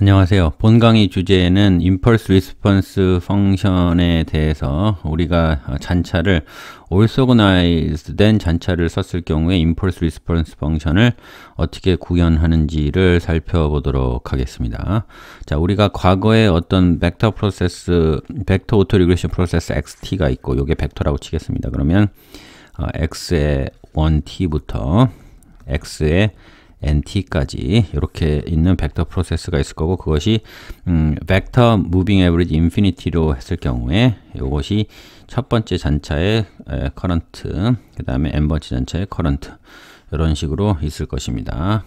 안녕하세요. 본 강의 주제에는 임펄스 리스폰스 펑션에 대해서 우리가 잔차를 organized 된 잔차를 썼을 경우에 임펄스 리스폰스 펑션을 어떻게 구현하는지를 살펴보도록 하겠습니다. 자, 우리가 과거에 어떤 벡터 프로세스 벡터 오토 리그레션 프로세스 xt가 있고 요게 벡터라고 치겠습니다. 그러면 어, x의 1t부터 x의 nt까지 이렇게 있는 벡터 프로세스가 있을 거고 그것이 음, 벡터 무빙 에버리지 인피니티로 했을 경우에 이것이 첫 번째 잔차의 커런트 그 다음에 n번째 잔차의 커런트 이런 식으로 있을 것입니다.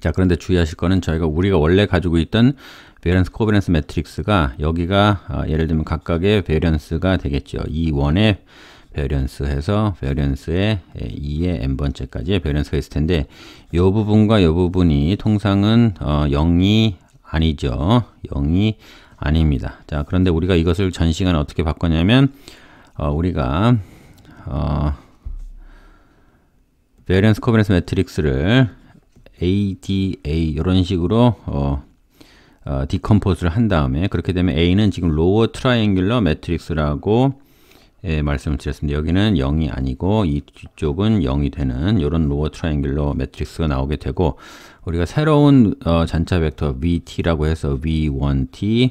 자 그런데 주의하실 거는 저희가 우리가 원래 가지고 있던 베리언스 코베런스 매트릭스가 여기가 아, 예를 들면 각각의 베리언스가 되겠죠. e 1의 베리언스 해서 베리언스의 2의 n번째까지의 베리언스가 있을 텐데 이 부분과 이 부분이 통상은 어, 0이 아니죠. 0이 아닙니다. 자 그런데 우리가 이것을 전 시간에 어떻게 바꿨냐면 어, 우리가 어, 베리언스 코베런스 매트릭스를 ADA 이런 식으로 어, 어, 디컴포즈를 한 다음에 그렇게 되면 A는 지금 로워 트라이앵귤러 매트릭스라고 예, 말씀을 드렸습니다. 여기는 0이 아니고 이 뒤쪽은 0이 되는 이런 로어 트라이앵글러 매트릭스가 나오게 되고 우리가 새로운 어, 잔차 벡터 vt라고 해서 v1t,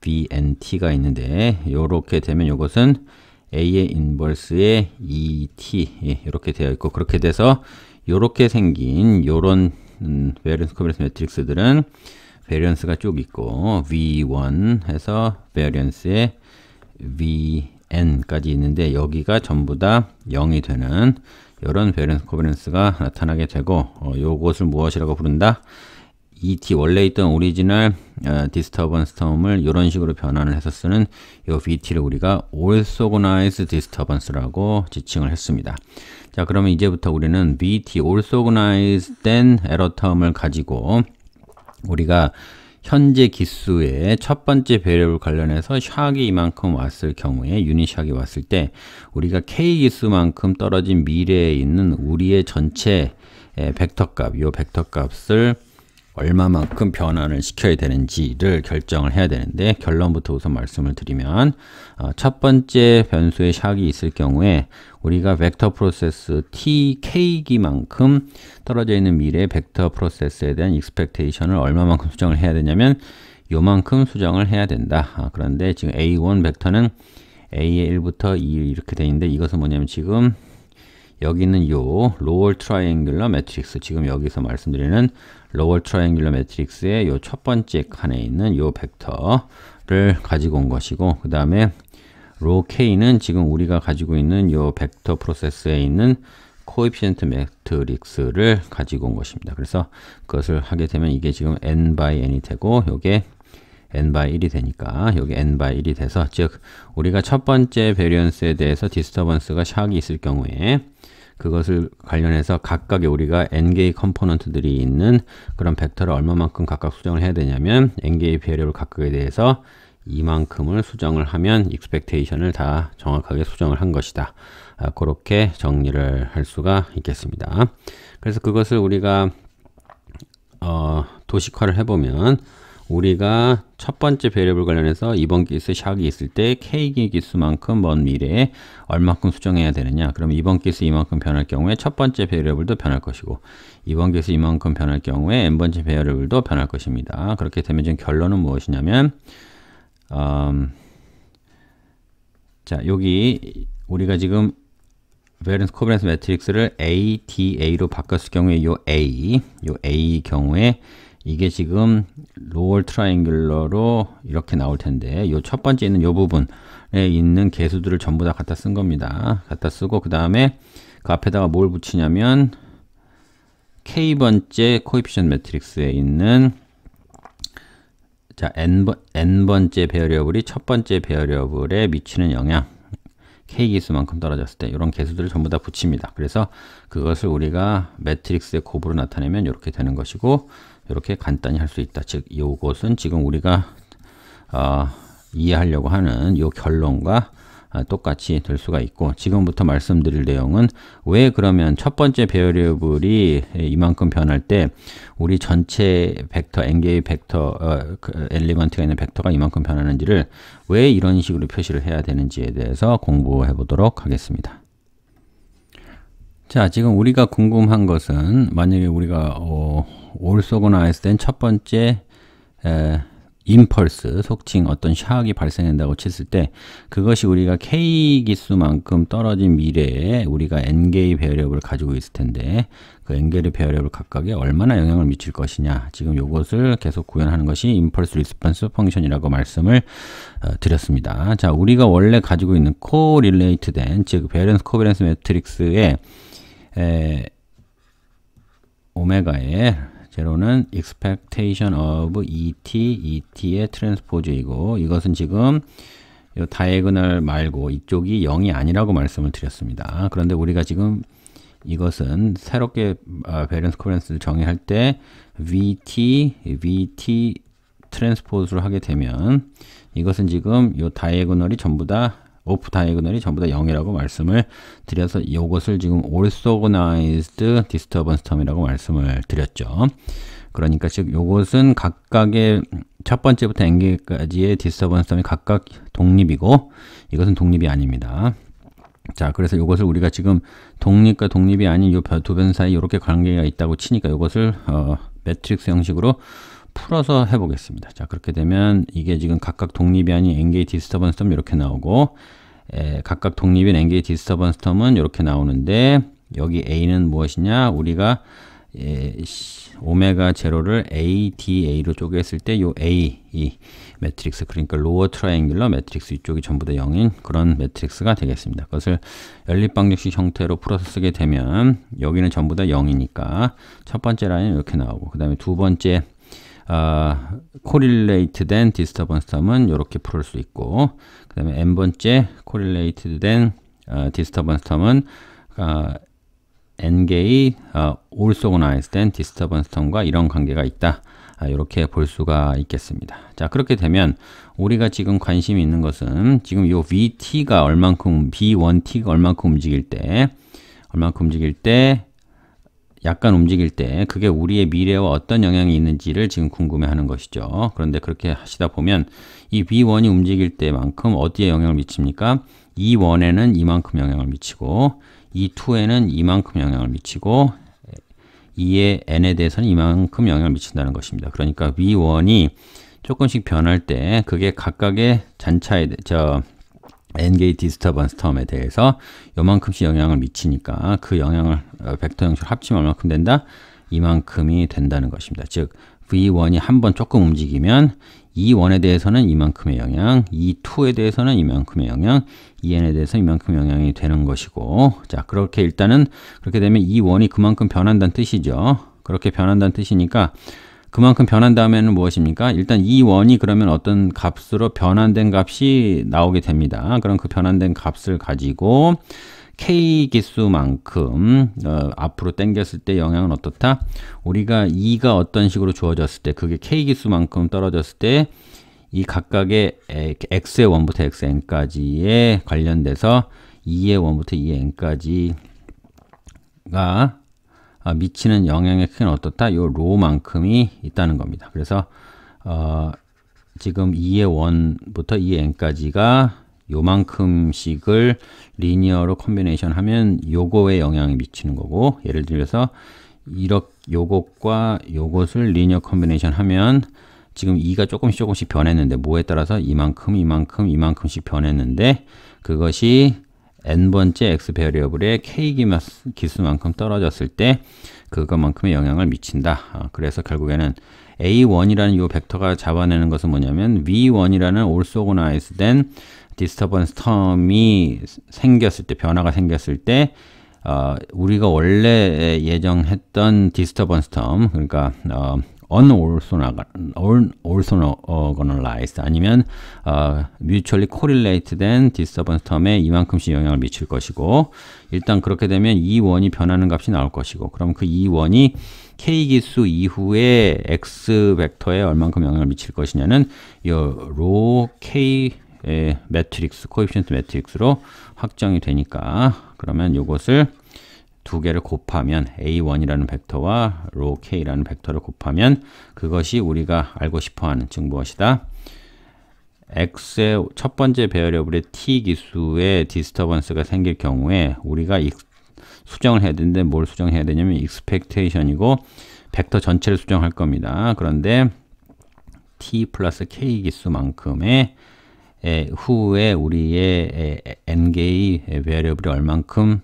vnt가 있는데 이렇게 되면 이것은 a의 인버스에 2t 예, 이렇게 되어 있고 그렇게 돼서 이렇게 생긴 이런 음, 베리언스 커버리스 매트릭스들은 베리언스가 쭉 있고 v1 해서 베리언스에 v n까지 있는데 여기가 전부 다 0이 되는 이런 베런스 코베런스가 나타나게 되고 어, 요것을 무엇이라고 부른다? ET 원래 있던 오리지널 디스터번스 텀을 이런 식으로 변환을 해서 쓰는 이 VT를 우리가 orthogonized d i s t u 라고 지칭을 했습니다. 자 그러면 이제부터 우리는 VT orthogonized 된 에러 텀을 가지고 우리가 현재 기수의 첫 번째 배리블 관련해서 샥이 이만큼 왔을 경우에 유닛 샥이 왔을 때 우리가 k 기수만큼 떨어진 미래에 있는 우리의 전체 벡터 값, 요 벡터 값을 얼마만큼 변환을 시켜야 되는지를 결정을 해야 되는데 결론부터 우선 말씀을 드리면 어, 첫 번째 변수에 샥이 있을 경우에 우리가 벡터 프로세스 tk기만큼 떨어져 있는 미래의 벡터 프로세스에 대한 익스펙테이션을 얼마만큼 수정을 해야 되냐면 요만큼 수정을 해야 된다. 아, 그런데 지금 a1 벡터는 a의 1부터 2 이렇게 돼 있는데 이것은 뭐냐면 지금 여기는 요 로월 트라이앵귤러 매트릭스 지금 여기서 말씀드리는 로월 트라이앵귤러 매트릭스의 요 첫 번째 칸에 있는 요 벡터를 가지고 온 것이고 그 다음에 row k는 지금 우리가 가지고 있는 이 벡터 프로세스에 있는 코에피시언트 매트릭스를 가지고 온 것입니다. 그래서 그것을 하게 되면 이게 지금 n by n이 되고 요게 n by 1이 되니까 여기 n by 1이 돼서 즉 우리가 첫 번째 배리언스에 대해서 디스터번스가 샥이 있을 경우에 그것을 관련해서 각각의 우리가 n개의 컴포넌트들이 있는 그런 벡터를 얼마만큼 각각 수정을 해야 되냐면 n개의 배열을 리 각각에 대해서 이만큼을 수정을 하면 익스펙테이션을 다 정확하게 수정을 한 것이다. 아, 그렇게 정리를 할 수가 있겠습니다. 그래서 그것을 우리가 어, 도식화를 해보면 우리가 첫 번째 베리블 관련해서 이번 기스 샥이 있을 때 K 기수만큼 먼 미래에 얼마큼 수정해야 되느냐 그럼 이번 기스 이만큼 변할 경우에 첫 번째 베리블도 변할 것이고 이번 기스 이만큼 변할 경우에 n번째 베리블도 변할 것입니다 그렇게 되면 지금 결론은 무엇이냐면 음, 자 여기 우리가 지금 variance covariance m a t r i x 를 ADA로 바꿨을 경우에 이 A, 이 A 경우에 이게 지금 lower 로월 트라이앵글러로 이렇게 나올 텐데 이첫 번째 있는 이 부분에 있는 개수들을 전부 다 갖다 쓴 겁니다. 갖다 쓰고 그 다음에 그 앞에다가 뭘 붙이냐면 K번째 coefficient m a t r i x 에 있는 자, n번, n번째 배열여블이 첫 번째 배열여블에 미치는 영향 k기수만큼 떨어졌을 때 이런 개수들을 전부 다 붙입니다. 그래서 그것을 우리가 매트릭스의 곱으로 나타내면 이렇게 되는 것이고 이렇게 간단히 할 수 있다. 즉, 이것은 지금 우리가 어, 이해하려고 하는 이 결론과 아, 똑같이 될 수가 있고 지금부터 말씀드릴 내용은 왜 그러면 첫 번째 베어리블이 이만큼 변할 때 우리 전체 벡터, n개의 벡터, 어, 그 엘리먼트가 있는 벡터가 이만큼 변하는지를 왜 이런 식으로 표시를 해야 되는지에 대해서 공부해 보도록 하겠습니다. 자, 지금 우리가 궁금한 것은 만약에 우리가 어, 올소거나 했스된첫 번째 에, 임펄스, 속칭 어떤 샥이 발생한다고 쳤을 때 그것이 우리가 K 기수만큼 떨어진 미래에 우리가 NK 배열력을 가지고 있을 텐데 그 NK 배열력을 각각에 얼마나 영향을 미칠 것이냐 지금 요것을 계속 구현하는 것이 임펄스 리스폰스 펑션이라고 말씀을 어, 드렸습니다. 자, 우리가 원래 가지고 있는 코릴레이트 된 즉 베어런스 코베런스 매트릭스의 에, 오메가의 제로는 expectation of et, et의 t r a n s p o s e 이고 이것은 지금 이 다이애그널 말고 이쪽이 0이 아니라고 말씀을 드렸습니다. 그런데 우리가 지금 이것은 새롭게 베런스 아, 코렌스를 정의할 때 vt, vt 트랜스포즈를 하게 되면 이것은 지금 이 다이애그널이 전부 다 오프 다이그널이 전부 다 0이라고 말씀을 드려서 이것을 지금 orthogonized disturbance term이라고 말씀을 드렸죠. 그러니까 즉 이것은 각각의 첫 번째부터 n개까지의 디스터번스 텀이 각각 독립이고 이것은 독립이 아닙니다. 자, 그래서 이것을 우리가 지금 독립과 독립이 아닌 이 두 변 사이 이렇게 관계가 있다고 치니까 이것을 어, 매트릭스 형식으로 풀어서 해보겠습니다. 자 그렇게 되면 이게 지금 각각 독립이 아닌 engage disturbance term 이렇게 나오고 에, 각각 독립인 engage disturbance term은 이렇게 나오는데 여기 a는 무엇이냐 우리가 예, 오메가 제로를 A, D, A로 쪼개했을 때 요 A, 이 매트릭스 그러니까 로어 트라이앵귤러 매트릭스 이쪽이 전부 다 0인 그런 매트릭스가 되겠습니다. 그것을 연립방정식 형태로 풀어서 쓰게 되면 여기는 전부 다 0이니까 첫 번째 라인 이렇게 나오고 그 다음에 두 번째 아, 코릴레이트 된 디스터번스 텀은 이렇게 풀을 수 있고 그 다음에 n번째 코릴레이트 된 어, 디스터번스 텀은 어, n개의 어, also organized 된 디스터번스 텀과 이런 관계가 있다 아, 이렇게 볼 수가 있겠습니다 자 그렇게 되면 우리가 지금 관심이 있는 것은 지금 이 vt가 얼만큼 b1t가 얼만큼 움직일 때 얼만큼 움직일 때 약간 움직일 때 그게 우리의 미래와 어떤 영향이 있는지를 지금 궁금해하는 것이죠. 그런데 그렇게 하시다 보면 이 B1이 움직일 때만큼 어디에 영향을 미칩니까? E1에는 이만큼 영향을 미치고 E2에는 이만큼 영향을 미치고 E의 N에 대해서는 이만큼 영향을 미친다는 것입니다. 그러니까 B1이 조금씩 변할 때 그게 각각의 잔차에 저 NK 디스터번스 텀에 대해서 요만큼씩 영향을 미치니까 그 영향을 어, 벡터 형식으 합치면 얼마큼 된다? 이만큼이 된다는 것입니다. 즉 V1이 한번 조금 움직이면 E1에 대해서는 이만큼의 영향, E2에 대해서는 이만큼의 영향, EN에 대해서 는 이만큼의 영향이 되는 것이고 자 그렇게 일단은 그렇게 되면 E1이 그만큼 변한다는 뜻이죠. 그렇게 변한다는 뜻이니까 그만큼 변한 다음에는 무엇입니까? 일단 이 원이 그러면 어떤 값으로 변환된 값이 나오게 됩니다. 그럼 그 변환된 값을 가지고 K 기수만큼 어, 앞으로 당겼을 때 영향은 어떻다? 우리가 2가 어떤 식으로 주어졌을 때 그게 K 기수만큼 떨어졌을 때 이 각각의 X의 원부터 XN까지에 관련돼서 2의 원부터 2의 N까지가 아, 미치는 영향의 크기는 어떻다? 요 로만큼이 있다는 겁니다. 그래서 어, 지금 2의 1부터 2의 n까지가 요만큼씩을 리니어로 컨비네이션 하면 요거에 영향이 미치는 거고 예를 들어서 이렇게 요것과 요것을 리니어 컨비네이션 하면 지금 2가 조금씩 조금씩 변했는데 뭐에 따라서 이만큼 이만큼 이만큼씩 변했는데 그것이 n번째 x 베리어블의 k 기수만큼 떨어졌을 때 그것만큼의 영향을 미친다. 아, 그래서 결국에는 a1이라는 요 벡터가 잡아내는 것은 뭐냐면 v1이라는 올소고나이스 된 디스터번스 텀이 생겼을 때 변화가 생겼을 때 어, 우리가 원래 예정했던 디스터번스 텀 그러니까 어, unalso orthogonalized 아니면 어, mutually correlate 된 disturbance term에 이만큼씩 영향을 미칠 것이고 일단 그렇게 되면 이 원이 변하는 값이 나올 것이고 그럼 그이 원이 k기수 이후에 x 벡터에 얼만큼 영향을 미칠 것이냐는 이로 k 매트릭스, 코이피션트 매트릭스로 확정이 되니까 그러면 이것을 두 개를 곱하면 a1이라는 벡터와 로 k라는 벡터를 곱하면 그것이 우리가 알고 싶어하는 즉 무엇이다? x의 첫 번째 베어리블의 t 기수에 디스터번스가 생길 경우에 우리가 수정을 해야 되는데 뭘 수정해야 되냐면 익스펙테이션이고 벡터 전체를 수정할 겁니다. 그런데 t 플러스 k 기수만큼의 후에 우리의 n개의 베어리블이 얼만큼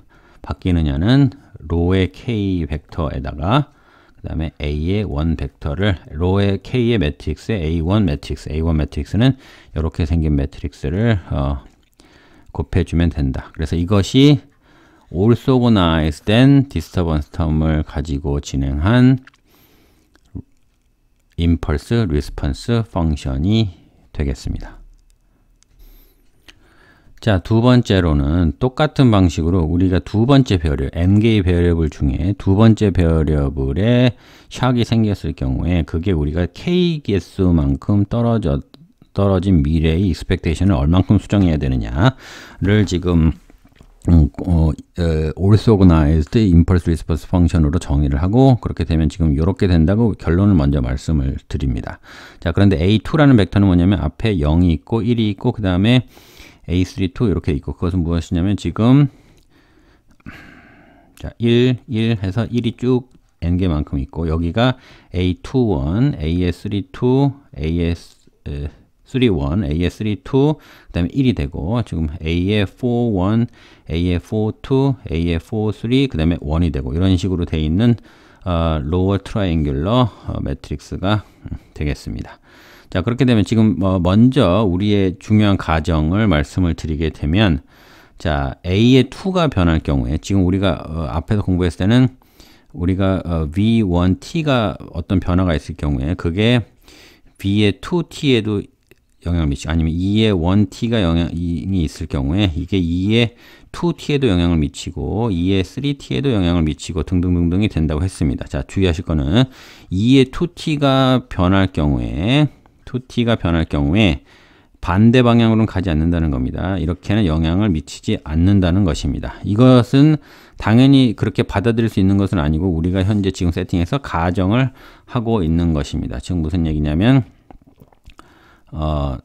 바뀌느냐는 r o w 의 k 벡터에다가 그 다음에 a의 원 벡터를 r o w 의 k의 매트릭스의 a1 매트릭스 a1 매트릭스는 이렇게 생긴 매트릭스를 어, 곱해주면 된다. 그래서 이것이 also o n i z e than disturbance term을 가지고 진행한 impulse response 펑션이 되겠습니다. 자, 두 번째로는 똑같은 방식으로 우리가 두 번째 배열을 m개의 배열협을 중에 두 번째 배열협에 샥이 생겼을 경우에 그게 우리가 k 개수만큼 떨어져 떨어진 미래의 익스펙테이션을 얼만큼 수정해야 되느냐를 지금 음, 어, 에, o r g a n i 펄스 리스퍼스 펑션으로 정의를 하고 그렇게 되면 지금 이렇게 된다고 결론을 먼저 말씀을 드립니다. 자, 그런데 a2라는 벡터는 뭐냐면 앞에 0이 있고 1이 있고 그 다음에 A32 이렇게 있고 그것은 무엇이냐면 지금 자 1, 1 해서 1이 쭉 n개만큼 있고 여기가 A21, AS32, AS31, AS32 그 다음에 1이 되고 지금 AF41, AF42, AF43 그 다음에 1이 되고 이런 식으로 돼 있는 어, 로어 트라이앵귤러 어, 매트릭스가 음, 되겠습니다. 자, 그렇게 되면 지금 뭐 먼저 우리의 중요한 가정을 말씀을 드리게 되면 자, a의 2가 변할 경우에 지금 우리가 어, 앞에서 공부했을 때는 우리가 어, v1t가 어떤 변화가 있을 경우에 그게 v의 2t에도 영향을 미치고 아니면 2의 1t가 영향이 있을 경우에 이게 2의 2t에도 영향을 미치고 2의 3t에도 영향을 미치고 등등등등이 된다고 했습니다. 자 주의하실 거는 2의 2t가 변할 경우에 2t가 변할 경우에 반대 방향으로는 가지 않는다는 겁니다. 이렇게는 영향을 미치지 않는다는 것입니다. 이것은 당연히 그렇게 받아들일 수 있는 것은 아니고 우리가 현재 지금 세팅해서 가정을 하고 있는 것입니다. 지금 무슨 얘기냐면 어,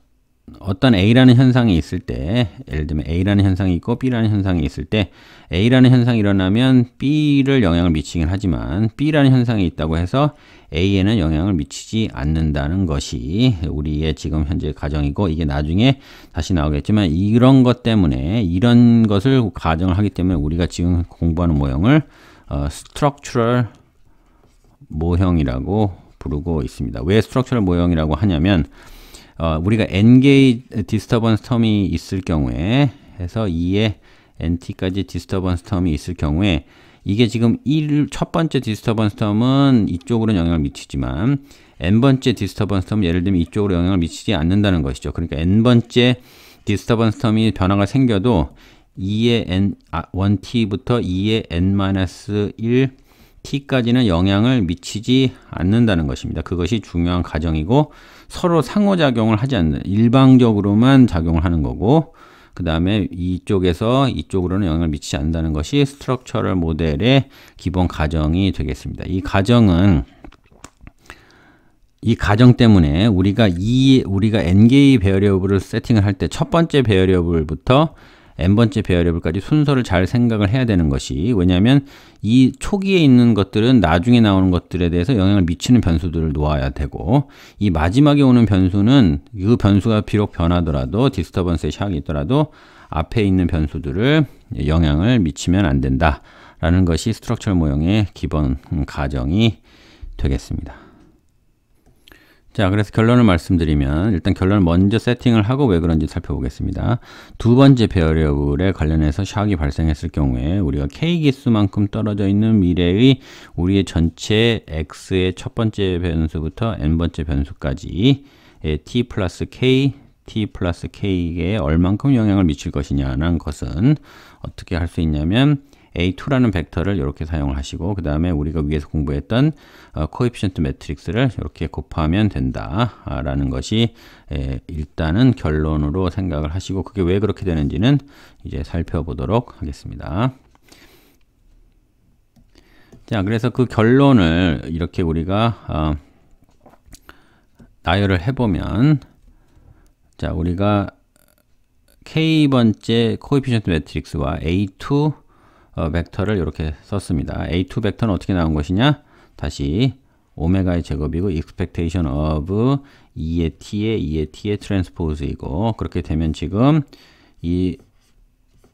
어떤 A라는 현상이 있을 때 예를 들면 A라는 현상이 있고 B라는 현상이 있을 때 A라는 현상이 일어나면 B를 영향을 미치긴 하지만 B라는 현상이 있다고 해서 A에는 영향을 미치지 않는다는 것이 우리의 지금 현재 가정이고 이게 나중에 다시 나오겠지만 이런 것 때문에 이런 것을 가정을 하기 때문에 우리가 지금 공부하는 모형을 어, structural 모형이라고 부르고 있습니다. 왜 structural 모형이라고 하냐면 어, 우리가 n개의 디스터번스 텀이 있을 경우에 해서 2에 nt까지 디스터번스 텀이 있을 경우에 이게 지금 1, 첫 번째 디스터번스 텀은 이쪽으로 영향을 미치지만 n번째 디스터번스 텀은 예를 들면 이쪽으로 영향을 미치지 않는다는 것이죠. 그러니까 n번째 디스터번스 텀이 변화가 생겨도 2의 n, 아, 1t부터 2의 n-1 t까지는 영향을 미치지 않는다는 것입니다. 그것이 중요한 가정이고 서로 상호작용을 하지 않는 일방적으로만 작용을 하는 거고 그 다음에 이쪽에서 이쪽으로는 영향을 미치지 않는다는 것이 스트럭처럴 모델의 기본 가정이 되겠습니다. 이 가정은 이 가정 때문에 우리가 이 우리가 n 개의 배열리어블을 세팅을 할 때 첫 번째 배열리어블부터 n번째 배열해볼까지 순서를 잘 생각을 해야 되는 것이 왜냐하면 이 초기에 있는 것들은 나중에 나오는 것들에 대해서 영향을 미치는 변수들을 놓아야 되고 이 마지막에 오는 변수는 그 변수가 비록 변하더라도 디스터번스의 샥이 있더라도 앞에 있는 변수들을 영향을 미치면 안 된다라는 것이 스트럭처 모형의 기본 가정이 되겠습니다. 자, 그래서 결론을 말씀드리면 일단 결론을 먼저 세팅을 하고 왜 그런지 살펴보겠습니다. 두 번째 배열여블에 관련해서 샥이 발생했을 경우에 우리가 k기수만큼 떨어져 있는 미래의 우리의 전체 x의 첫 번째 변수부터 n번째 변수까지 t 플러스 k t 플러스 k에 얼만큼 영향을 미칠 것이냐는 것은 어떻게 할 수 있냐면 A2라는 벡터를 이렇게 사용을 하시고 그 다음에 우리가 위에서 공부했던 어, 코에피션트 매트릭스를 이렇게 곱하면 된다라는 것이 에, 일단은 결론으로 생각을 하시고 그게 왜 그렇게 되는지는 이제 살펴보도록 하겠습니다. 자, 그래서 그 결론을 이렇게 우리가 어, 나열을 해보면 자, 우리가 K번째 코에피션트 매트릭스와 A2 어, 벡터를 이렇게 썼습니다. A2 벡터는 어떻게 나온 것이냐? 다시 오메가의 제곱이고 expectation of 2의 t의 2의 t의 트랜스포즈이고 그렇게 되면 지금 이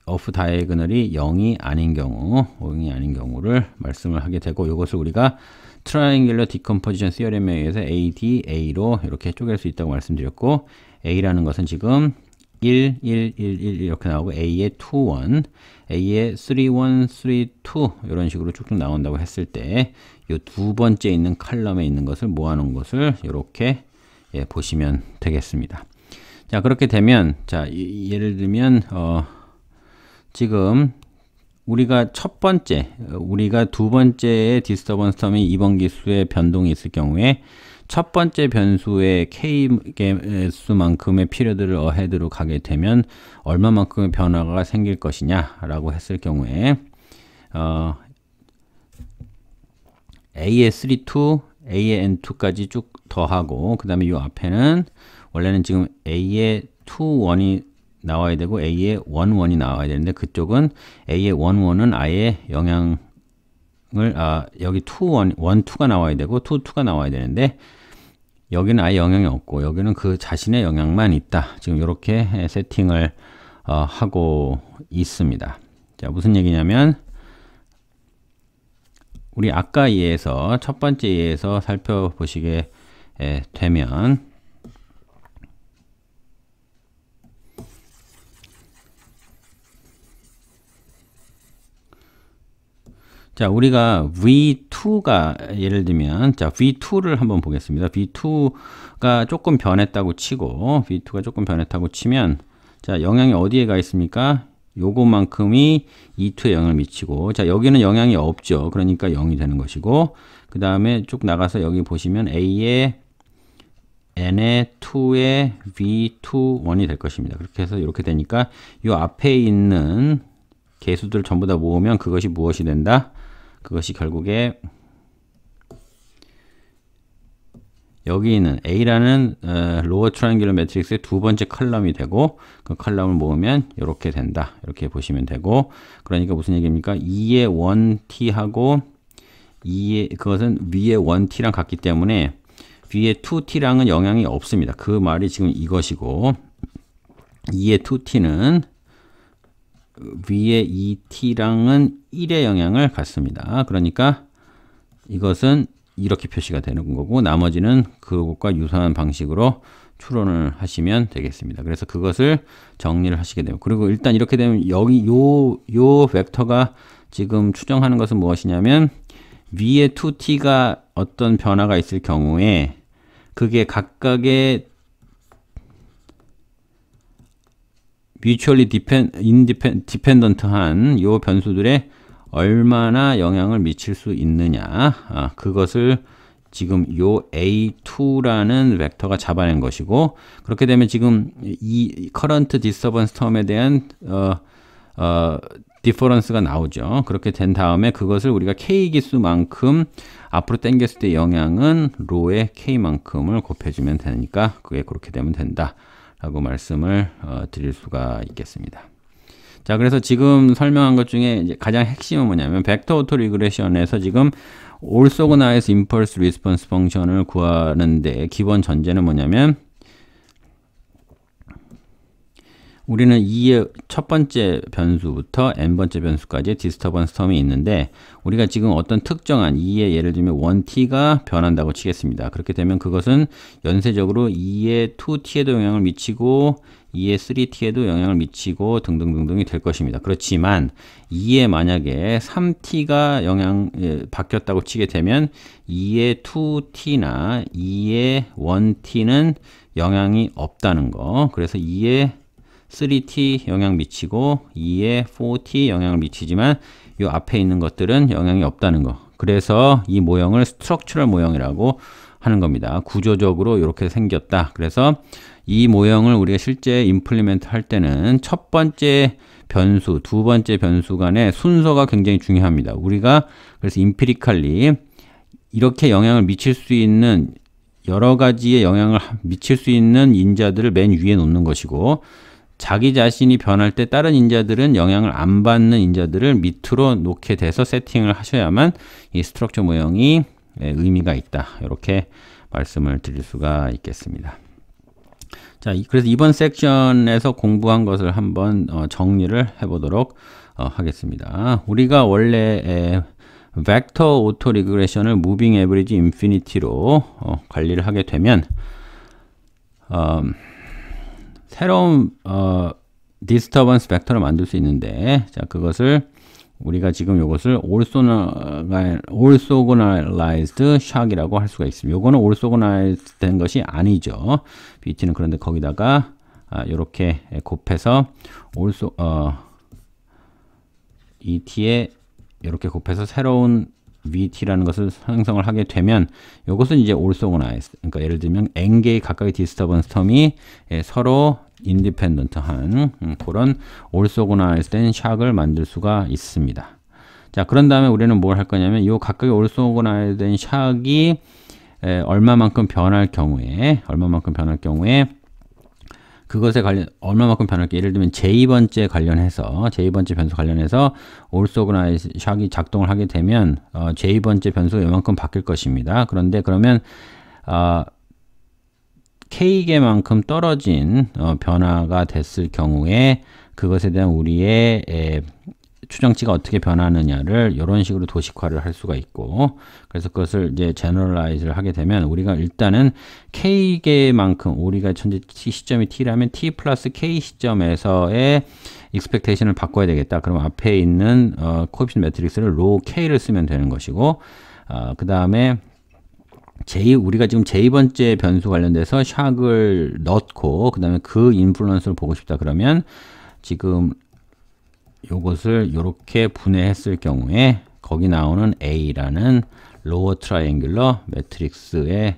off diagonal이 0이 아닌 경우 0이 아닌 경우를 말씀을 하게 되고 이것을 우리가 triangular decomposition theorem에 의해서 AD, A로 이렇게 쪼갤 수 있다고 말씀드렸고 A라는 것은 지금 1, 1, 1, 1 이렇게 나오고 A의 2, 1 a 에 31, 32 이런 식으로 쭉쭉 나온다고 했을 때이 두 번째 있는 칼럼에 있는 것을 모아놓은 것을 이렇게 예, 보시면 되겠습니다. 자 그렇게 되면 자 이, 예를 들면 어, 지금 우리가 첫 번째, 우리가 두 번째의 디스터번스 텀이 2번 기수의 변동이 있을 경우에 첫 번째 변수의 k 개수만큼의 피리드를 어헤드로 가게 되면 얼마만큼의 변화가 생길 것이냐라고 했을 경우에 어, a의 3, 2, a의 n, 2까지 쭉 더하고 그 다음에 이 앞에는 원래는 지금 a의 2, 1이 나와야 되고 a의 1, 1이 나와야 되는데 그쪽은 a의 1, 1은 아예 영향을 아 여기 2, 1, 1, 2가 나와야 되고 2, 2가 나와야 되는데 여기는 아예 영향이 없고 여기는 그 자신의 영향만 있다. 지금 이렇게 세팅을 어, 하고 있습니다. 자, 무슨 얘기냐면 우리 아까 예에서 첫 번째 예에서 살펴보시게 되면 자, 우리가 v2가 예를 들면 자, v2를 한번 보겠습니다. v2가 조금 변했다고 치고 v2가 조금 변했다고 치면 자, 영향이 어디에 가 있습니까? 요것만큼이 E2에 영향을 미치고 자 여기는 영향이 없죠 그러니까 0이 되는 것이고 그 다음에 쭉 나가서 여기 보시면 A에 N에 2에 V2 1이 될 것입니다 그렇게 해서 이렇게 되니까 이 앞에 있는 개수들 전부 다 모으면 그것이 무엇이 된다? 그것이 결국에 여기 있는 A라는 어, 로어 트라이앵귤 매트릭스의 두 번째 컬럼이 되고 그 컬럼을 모으면 이렇게 된다. 이렇게 보시면 되고 그러니까 무슨 얘기입니까? 2의 1t하고 2의 그것은 위의 1t랑 같기 때문에 위의 2t랑은 영향이 없습니다. 그 말이 지금 이것이고 2의 2t는 위에 이 t랑은 1의 영향을 받습니다. 그러니까 이것은 이렇게 표시가 되는 거고 나머지는 그것과 유사한 방식으로 추론을 하시면 되겠습니다. 그래서 그것을 정리를 하시게 되고 그리고 일단 이렇게 되면 여기 요 요 벡터가 지금 추정하는 것은 무엇이냐면 위에 2t가 어떤 변화가 있을 경우에 그게 각각의 뮤추얼리 디펜 인디펜 던트한요변수들에 얼마나 영향을 미칠 수 있느냐 아, 그것을 지금 요 a2라는 벡터가 잡아낸 것이고 그렇게 되면 지금 이 커런트 디서번스 텀에 대한 어, 어, 디퍼런스가 나오죠 그렇게 된 다음에 그것을 우리가 k 기수만큼 앞으로 당겼을 때 영향은 로의 k만큼을 곱해주면 되니까 그게 그렇게 되면 된다 라고 말씀을 어, 드릴 수가 있겠습니다. 자, 그래서 지금 설명한 것 중에 가장 핵심은 뭐냐면 벡터 오토 리그레션에서 지금 올소그나이스 임펄스 리스폰스 펑션을 구하는데 기본 전제는 뭐냐면 우리는 2의 첫 번째 변수부터 n번째 변수까지 디스터번스 텀이 있는데 우리가 지금 어떤 특정한 2의 예를 들면 1t가 변한다고 치겠습니다. 그렇게 되면 그것은 연쇄적으로 2의 2t에도 영향을 미치고 2의 3t에도 영향을 미치고 등등등등이 될 것입니다. 그렇지만 2의 만약에 3t가 영향 예, 바뀌었다고 치게 되면 2의 2t나 2의 1t는 영향이 없다는 거. 그래서 2의 3t 영향 미치고 2에 4t 영향을 미치지만 이 앞에 있는 것들은 영향이 없다는 거 그래서 이 모형을 스트럭처럴 모형이라고 하는 겁니다 구조적으로 이렇게 생겼다 그래서 이 모형을 우리가 실제 임플리멘트 할 때는 첫 번째 변수, 두 번째 변수 간의 순서가 굉장히 중요합니다. 우리가 그래서 임피리칼리 이렇게 영향을 미칠 수 있는 여러 가지의 영향을 미칠 수 있는 인자들을 맨 위에 놓는 것이고 자기 자신이 변할 때 다른 인자들은 영향을 안 받는 인자들을 밑으로 놓게 돼서 세팅을 하셔야만 이 스트럭처 모형이 예, 의미가 있다. 이렇게 말씀을 드릴 수가 있겠습니다. 자, 그래서 이번 섹션에서 공부한 것을 한번 어, 정리를 해보도록 어, 하겠습니다. 우리가 원래 vector e auto r g 터 오토 리 i o n 을 moving average i n f i n i t y 로 어, 관리를 하게 되면 음, 새로운 어, 디스터번스 펙터를 만들 수 있는데 자 그것을 우리가 지금 이것을 올소고널라이즈드 샥이라고 할 수가 있습니다. 이거는 올소고널라이즈 된 것이 아니죠. 비트는 그런데 거기다가 이렇게 아, 곱해서 올소 어, ET에 이렇게 곱해서 새로운 vt라는 것을 형성을 하게 되면 이것은 이제 올송은 아예 그러니까 예를 들면 n 개의 각각의 디스터번스 텀이 서로 인디펜던트한 음, 그런 올소고나이즈된 샥을 만들 수가 있습니다. 자 그런 다음에 우리는 뭘 할 거냐면 이 각각의 올소고나이즈된 샥이 얼마만큼 변할 경우에 얼마만큼 변할 경우에 그것에 관련 얼마만큼 변할게 예를 들면 제2번째 관련해서 제2번째 변수 관련해서 올소그나이샥이 작동을 하게 되면 어, 제2번째 변수가 이만큼 바뀔 것입니다. 그런데 그러면 어, K개만큼 떨어진 어, 변화가 됐을 경우에 그것에 대한 우리의 에, 추정치가 어떻게 변하느냐를 이런 식으로 도식화를 할 수가 있고 그래서 그것을 이제 제너럴라이즈를 하게 되면 우리가 일단은 k 계만큼 우리가 현재 시점이 t라면 t 플러스 k 시점에서의 익스펙테이션을 바꿔야 되겠다. 그럼 앞에 있는 어, 코피션 매트릭스를 로우 k를 쓰면 되는 것이고 어, 그 다음에 제 우리가 지금 제2번째 변수 관련돼서 샥을 넣고 그 다음에 그 인플루언스를 보고 싶다 그러면 지금 요것을 이렇게 분해했을 경우에 거기 나오는 A라는 로어 트라이앵귤러 매트릭스의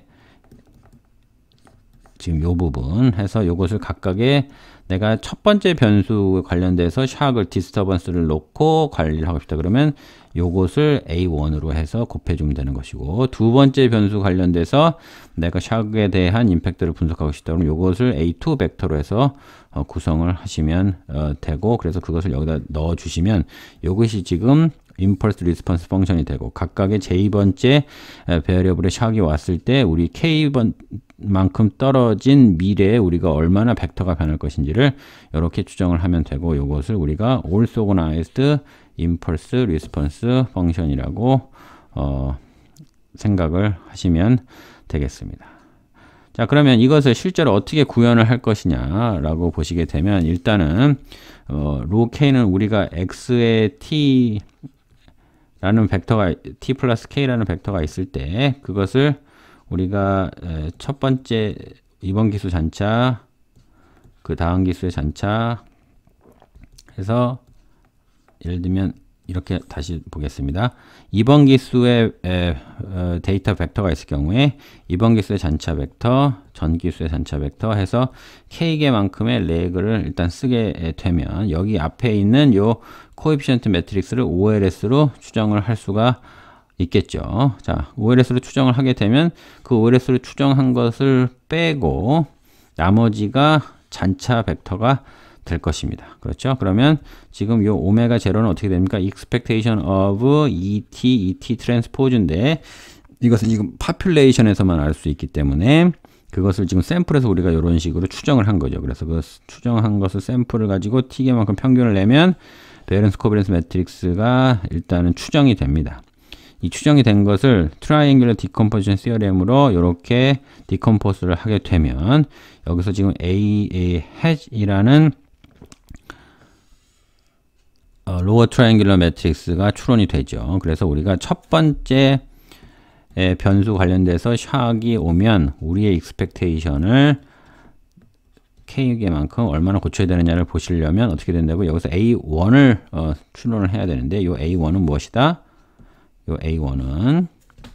지금 요 부분 해서 요것을 각각의 내가 첫 번째 변수에 관련돼서 샥을 디스터번스를 놓고 관리를 하고 싶다 그러면 요것을 a1으로 해서 곱해주면 되는 것이고 두 번째 변수 관련돼서 내가 샥에 대한 임팩트를 분석하고 싶다 그러면 요것을 a2 벡터로 해서 어, 구성을 하시면 어, 되고 그래서 그것을 여기다 넣어 주시면 요것이 지금 임펄스 리스폰스 펑션이 되고 각각의 제2번째 베리어블의 샥이 왔을 때 우리 k번만큼 떨어진 미래에 우리가 얼마나 벡터가 변할 것인지를 이렇게 추정을 하면 되고 이것을 우리가 올 l s 나 o r g 임펄스 리스폰스 펑션이라고 어, 생각을 하시면 되겠습니다. 자 그러면 이것을 실제로 어떻게 구현을 할 것이냐라고 보시게 되면 일단은 어, 로 k는 우리가 x의 t 라는 벡터가 t 플러스 k라는 벡터가 있을 때 그것을 우리가 첫 번째 이번 기수 잔차 그 다음 기수의 잔차 해서 예를 들면 이렇게 다시 보겠습니다. 2번 기수의 에, 에, 어, 데이터 벡터가 있을 경우에 2번 기수의 잔차 벡터, 전 기수의 잔차 벡터 해서 k개만큼의 레그를 일단 쓰게 되면 여기 앞에 있는 요 코에피션트 매트릭스를 OLS로 추정을 할 수가 있겠죠. 자, OLS로 추정을 하게 되면 그 OLS로 추정한 것을 빼고 나머지가 잔차 벡터가 될 것입니다. 그렇죠? 그러면 지금 요 오메가 제로는 어떻게 됩니까? expectation of ET, ET 트랜스포즈인데 이것은 지금 파퓰레이션에서만 알 수 있기 때문에 그것을 지금 샘플에서 우리가 이런 식으로 추정을 한 거죠. 그래서 그 추정한 것을 샘플을 가지고 t계만큼 평균을 내면 베렌스 코베렌스 매트릭스가 일단은 추정이 됩니다. 이 추정이 된 것을 트라이앵귤러 디컴포지션 시어렘으로 이렇게 디컴포스를 하게 되면 여기서 지금 AA h a t 이라는 어, 로어 트라이앵귤러 매트릭스가 추론이 되죠. 그래서 우리가 첫 번째 변수 관련돼서 샥이 오면 우리의 익스펙테이션을 K개만큼 얼마나 고쳐야 되느냐를 보시려면 어떻게 된다고 여기서 A1을 어, 추론을 해야 되는데 이 A1은 무엇이다? 이 A1은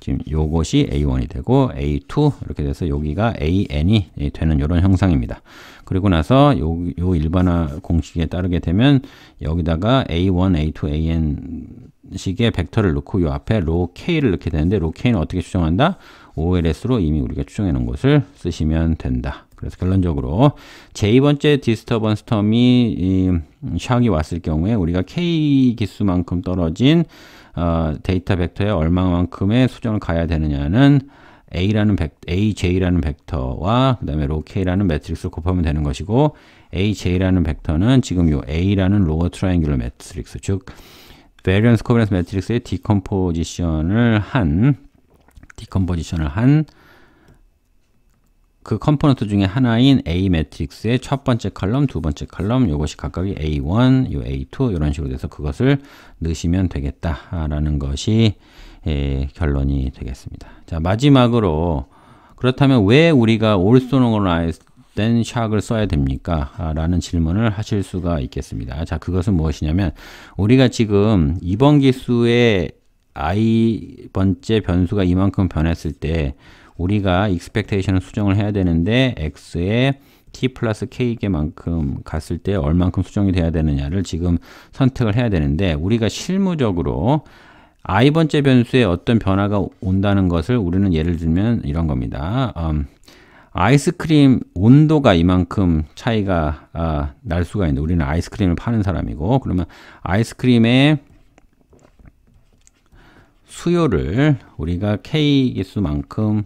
지금 요것이 A1이 되고 A2 이렇게 돼서 여기가 AN이 되는 이런 형상입니다. 그리고 나서 요, 요 일반화 공식에 따르게 되면 여기다가 A1, A2, AN 식의 벡터를 넣고 요 앞에 로 K를 넣게 되는데 로 K는 어떻게 추정한다? OLS로 이미 우리가 추정해 놓은 것을 쓰시면 된다. 그래서 결론적으로 제2번째 디스터번스 텀이 샥이 왔을 경우에 우리가 K 기수만큼 떨어진 어, 데이터 벡터에 얼마만큼의 수정을 가야 되느냐는 a라는 벡 aj라는 벡터와 그다음에 로 k라는 매트릭스를 곱하면 되는 것이고 aj라는 벡터는 지금 요 a라는 로어 트라이앵귤러 매트릭스 즉 variance covariance 매트릭스의 디컴포지션을 한 디컴포지션을 한그 컴포넌트 중에 하나인 A 매트릭스의 첫 번째 칼럼두 번째 칼럼이것이 각각이 A1, 요 A2 이런 식으로 돼서 그것을 넣으시면 되겠다라는 것이 예, 결론이 되겠습니다. 자 마지막으로 그렇다면 왜 우리가 올소노그라이즈된 샥을 써야 됩니까? 라는 질문을 하실 수가 있겠습니다. 자 그것은 무엇이냐면 우리가 지금 이번 기수의 i 번째 변수가 이만큼 변했을 때 우리가 익스펙테이션을 수정을 해야 되는데 x의 t 플러스 k만큼 갔을 때 얼만큼 수정이 돼야 되느냐를 지금 선택을 해야 되는데 우리가 실무적으로 i 번째 변수에 어떤 변화가 온다는 것을 우리는 예를 들면 이런 겁니다. 음, 아이스크림 온도가 이만큼 차이가 아, 날 수가 있는데 우리는 아이스크림을 파는 사람이고 그러면 아이스크림의 수요를 우리가 k 개수만큼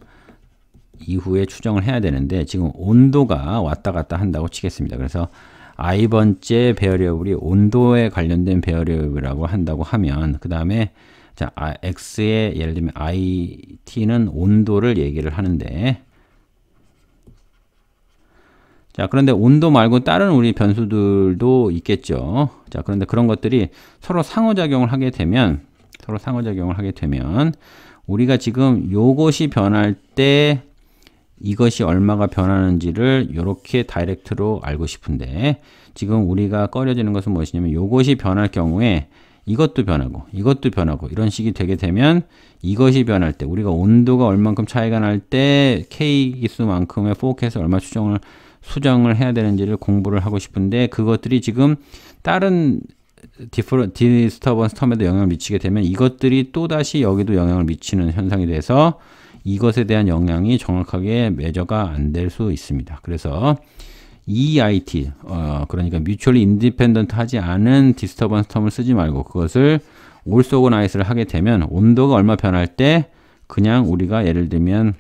이후에 추정을 해야 되는데 지금 온도가 왔다 갔다 한다고 치겠습니다. 그래서 i번째 배열리어블이 온도에 관련된 배열리어이라고 한다고 하면 그 다음에 자 아, x의 예를 들면 i, t는 온도를 얘기를 하는데 자 그런데 온도 말고 다른 우리 변수들도 있겠죠. 자 그런데 그런 것들이 서로 상호작용을 하게 되면 서로 상호작용을 하게 되면 우리가 지금 요것이 변할 때 이것이 얼마가 변하는지를 이렇게 다이렉트로 알고 싶은데 지금 우리가 꺼려지는 것은 무엇이냐면 이것이 변할 경우에 이것도 변하고 이것도 변하고 이런 식이 되게 되면 이것이 변할 때 우리가 온도가 얼만큼 차이가 날 때 K 기수만큼의 포켓에 얼마 수정을 수정을 해야 되는지를 공부를 하고 싶은데 그것들이 지금 다른 디프로, 디스터번스 텀에도 영향을 미치게 되면 이것들이 또다시 여기도 영향을 미치는 현상이 돼서 이것에 대한 영향이 정확하게 매저가 안 될 수 있습니다. 그래서 EIT, 어, 그러니까 뮤추얼리 인디펜던트 하지 않은 디스터번스 텀을 쓰지 말고 그것을 올소고나이스를 하게 되면 온도가 얼마 변할 때 그냥 우리가 예를 들면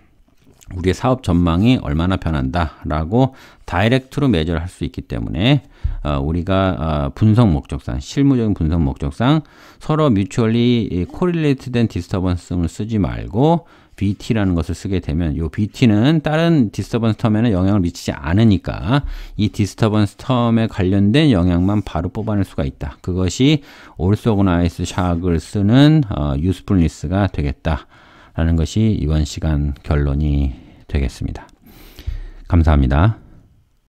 우리의 사업 전망이 얼마나 변한다라고 다이렉트로 매저를 할 수 있기 때문에 어, 우리가 어, 분석 목적상 실무적인 분석 목적상 서로 뮤추얼리 코릴레이트된 디스터번스 텀을 쓰지 말고 bt라는 것을 쓰게 되면 요 bt는 다른 디스터번스 텀에는 영향을 미치지 않으니까 이 디스터번스 텀에 관련된 영향만 바로 뽑아낼 수가 있다. 그것이 올소그나이스 샥을 쓰는 어, 유스풀리스가 되겠다라는 것이 이번 시간 결론이 되겠습니다. 감사합니다.